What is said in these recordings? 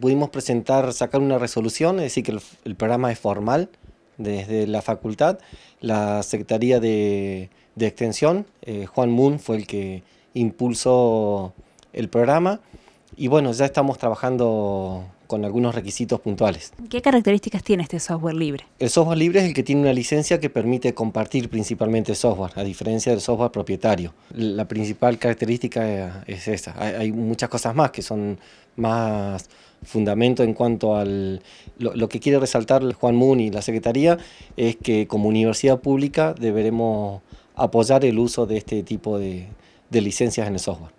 Pudimos presentar, sacar una resolución, es decir, que el, programa es formal desde la facultad. La Secretaría de, Extensión, eh, Juan Moon, fue el que impulsó el programa. Y bueno, ya estamos trabajando con algunos requisitos puntuales. ¿Qué características tiene este software libre? El software libre es el que tiene una licencia que permite compartir principalmente software, a diferencia del software propietario. La principal característica eh, es esa. Hay muchas cosas más que son más fundamento en cuanto al... Lo, que quiere resaltar Juan Moon y la Secretaría es que como universidad pública deberemos apoyar el uso de este tipo de licencias en el software.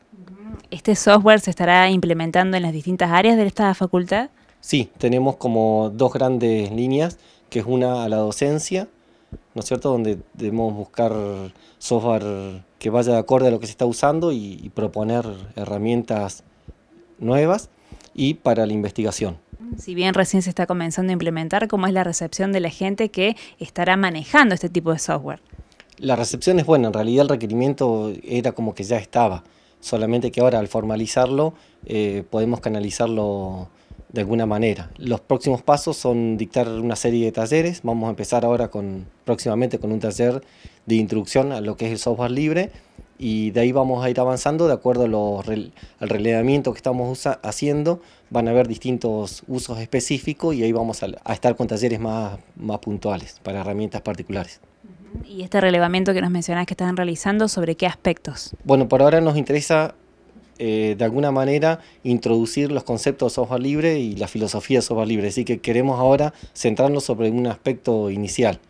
¿Este software se estará implementando en las distintas áreas de esta facultad? Sí, tenemos como dos grandes líneas, que es una a la docencia, ¿no es cierto?, donde debemos buscar software que vaya de acorde a lo que se está usando y, y proponer herramientas nuevas y para la investigación. Si bien recién se está comenzando a implementar, ¿cómo es la recepción de la gente que estará manejando este tipo de software? La recepción es buena, en realidad el requerimiento era como que ya estaba solamente que ahora al formalizarlo eh, podemos canalizarlo de alguna manera. Los próximos pasos son dictar una serie de talleres, vamos a empezar ahora con próximamente con un taller de introducción a lo que es el software libre y de ahí vamos a ir avanzando de acuerdo a al relevamiento que estamos haciendo, van a haber distintos usos específicos y ahí vamos a, a estar con talleres más, más puntuales para herramientas particulares. Y este relevamiento que nos mencionas que están realizando, ¿sobre qué aspectos? Bueno, por ahora nos interesa eh, de alguna manera introducir los conceptos de software libre y la filosofía de software libre. Así que queremos ahora centrarnos sobre un aspecto inicial.